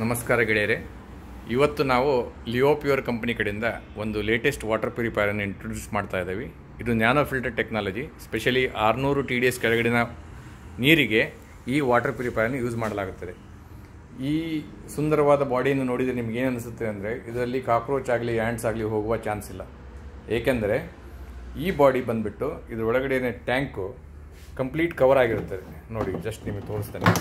ನಮಸ್ಕಾರ ಗೆಳೆಯರೆ ಇವತ್ತು ನಾವು ಲಿಯೋ ಪ್ಯೂರ್ ಕಂಪ್ನಿ ಕಡೆಯಿಂದ ಒಂದು ಲೇಟೆಸ್ಟ್ ವಾಟರ್ ಪ್ಯೂರಿಫೈರನ್ನು ಇಂಟ್ರೊಡ್ಯೂಸ್ ಮಾಡ್ತಾ ಇದ್ದೀವಿ ಇದು ನ್ಯಾನೋ ಫಿಲ್ಟರ್ ಟೆಕ್ನಾಲಜಿ ಸ್ಪೆಷಲಿ ಆರುನೂರು ಟಿ ಡಿ ಎಸ್ ಕೆಳಗಡಿನ ನೀರಿಗೆ ಈ ವಾಟರ್ ಪ್ಯೂರಿಫೈರನ್ನು ಯೂಸ್ ಮಾಡಲಾಗುತ್ತದೆ ಈ ಸುಂದರವಾದ ಬಾಡಿಯನ್ನು ನೋಡಿದರೆ ನಿಮ್ಗೆ ಏನು ಅನಿಸುತ್ತೆ ಅಂದರೆ ಇದರಲ್ಲಿ ಕಾಕ್ರೋಚ್ ಆಗಲಿ ಆ್ಯಂಡ್ಸ್ ಆಗಲಿ ಹೋಗುವ ಚಾನ್ಸ್ ಇಲ್ಲ ಏಕೆಂದರೆ ಈ ಬಾಡಿ ಬಂದುಬಿಟ್ಟು ಇದರೊಳಗಡೆ ಟ್ಯಾಂಕು ಕಂಪ್ಲೀಟ್ ಕವರ್ ಆಗಿರುತ್ತದೆ ನೋಡಿ ಜಸ್ಟ್ ನಿಮಗೆ ತೋರಿಸ್ತೇನೆ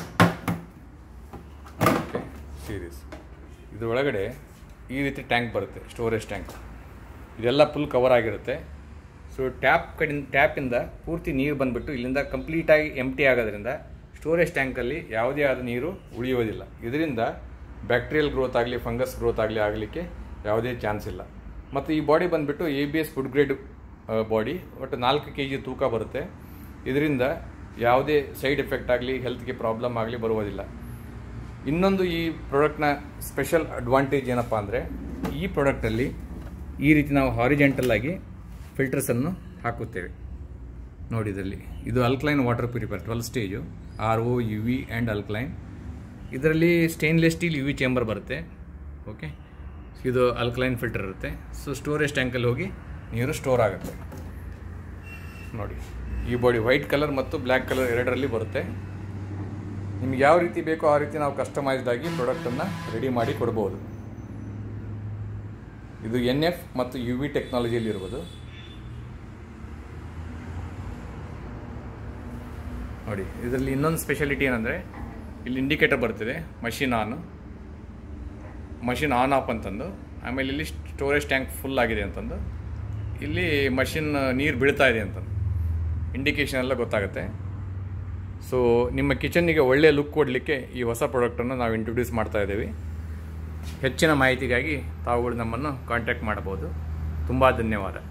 ಸೀರೀಸ್ ಇದರೊಳಗಡೆ ಈ ರೀತಿ ಟ್ಯಾಂಕ್ ಬರುತ್ತೆ ಸ್ಟೋರೇಜ್ ಟ್ಯಾಂಕ್ ಇದೆಲ್ಲ ಫುಲ್ ಕವರ್ ಆಗಿರುತ್ತೆ ಸೊ ಟ್ಯಾಪ್ ಕಡಿಂದ ಟ್ಯಾಪಿಂದ ಪೂರ್ತಿ ನೀರು ಬಂದುಬಿಟ್ಟು ಇಲ್ಲಿಂದ ಕಂಪ್ಲೀಟಾಗಿ ಟಿ ಆಗೋದ್ರಿಂದ ಸ್ಟೋರೇಜ್ ಟ್ಯಾಂಕಲ್ಲಿ ಯಾವುದೇ ಆದ ನೀರು ಉಳಿಯೋದಿಲ್ಲ ಇದರಿಂದ ಬ್ಯಾಕ್ಟೀರಿಯಲ್ ಗ್ರೋತ್ ಆಗಲಿ ಫಂಗಸ್ ಗ್ರೋತ್ ಆಗಲಿ ಆಗಲಿಕ್ಕೆ ಯಾವುದೇ ಚಾನ್ಸ್ ಇಲ್ಲ ಮತ್ತು ಈ ಬಾಡಿ ಬಂದುಬಿಟ್ಟು A B S food grade body ಒಟ್ಟು ನಾಲ್ಕು ಕೆ ಜಿ ತೂಕ ಬರುತ್ತೆ ಇದರಿಂದ ಯಾವುದೇ ಸೈಡ್ ಎಫೆಕ್ಟ್ ಆಗಲಿ ಹೆಲ್ತ್ಗೆ ಪ್ರಾಬ್ಲಮ್ ಆಗಲಿ ಬರುವುದಿಲ್ಲ ಇನ್ನೊಂದು ಈ ಪ್ರಾಡಕ್ಟ್ನ ಸ್ಪೆಷಲ್ ಅಡ್ವಾಂಟೇಜ್ ಏನಪ್ಪ ಅಂದರೆ ಈ ಪ್ರಾಡಕ್ಟಲ್ಲಿ ಈ ರೀತಿ ನಾವು ಆಗಿ ಫಿಲ್ಟರ್ಸನ್ನು ಹಾಕುತ್ತೇವೆ ನೋಡಿ ಇದರಲ್ಲಿ ಇದು alkaline water purifier twelve stage R O U V and alkaline ಇದರಲ್ಲಿ stainless steel U V chamber ಬರುತ್ತೆ ಓಕೆ ಇದು ಅಲ್ಕ್ಲೈನ್ ಫಿಲ್ಟರ್ ಇರುತ್ತೆ ಸೊ ಸ್ಟೋರೇಜ್ ಟ್ಯಾಂಕಲ್ಲಿ ಹೋಗಿ ನೀರು ಸ್ಟೋರ್ ಆಗುತ್ತೆ ನೋಡಿ ಈ ಬಾಡಿ ವೈಟ್ ಕಲರ್ ಮತ್ತು ಬ್ಲ್ಯಾಕ್ ಕಲರ್ ಎರಡರಲ್ಲಿ ಬರುತ್ತೆ ನಿಮ್ಗೆ ಯಾವ ರೀತಿ ಬೇಕೋ ಆ ರೀತಿ ನಾವು ಕಸ್ಟಮೈಸ್ಡ್ ಆಗಿ ಪ್ರಾಡಕ್ಟನ್ನು ರೆಡಿ ಮಾಡಿ ಕೊಡ್ಬೋದು ಇದು ಎನ್ ಎಫ್ ಮತ್ತು ಯು ವಿ ಟೆಕ್ನಾಲಜಿಯಲ್ಲಿರ್ಬೋದು ನೋಡಿ ಇದರಲ್ಲಿ ಇನ್ನೊಂದು ಸ್ಪೆಷಾಲಿಟಿ ಏನಂದರೆ ಇಲ್ಲಿ ಇಂಡಿಕೇಟರ್ ಬರ್ತಿದೆ machine on machine on off ಅಂತಂದು ಆಮೇಲೆ ಇಲ್ಲಿ ಸ್ಟೋರೇಜ್ ಟ್ಯಾಂಕ್ ಫುಲ್ ಆಗಿದೆ ಅಂತಂದು ಇಲ್ಲಿ ಮಷಿನ್ ನೀರು ಬೀಳ್ತಾ ಇದೆ ಅಂತಂದು ಇಂಡಿಕೇಷನ್ ಎಲ್ಲ ಗೊತ್ತಾಗುತ್ತೆ ಸೊ ನಿಮ್ಮ ಕಿಚನ್ನಿಗೆ ಒಳ್ಳೆಯ ಲುಕ್ ಕೊಡಲಿಕ್ಕೆ ಈ ಹೊಸ ಪ್ರಾಡಕ್ಟನ್ನು ನಾವು ಇಂಟ್ರೊಡ್ಯೂಸ್ ಮಾಡ್ತಾ ಇದ್ದೀವಿ ಹೆಚ್ಚಿನ ಮಾಹಿತಿಗಾಗಿ ತಾವುಗಳು ನಮ್ಮನ್ನು ಕಾಂಟ್ಯಾಕ್ಟ್ ಮಾಡ್ಬೋದು ತುಂಬ ಧನ್ಯವಾದ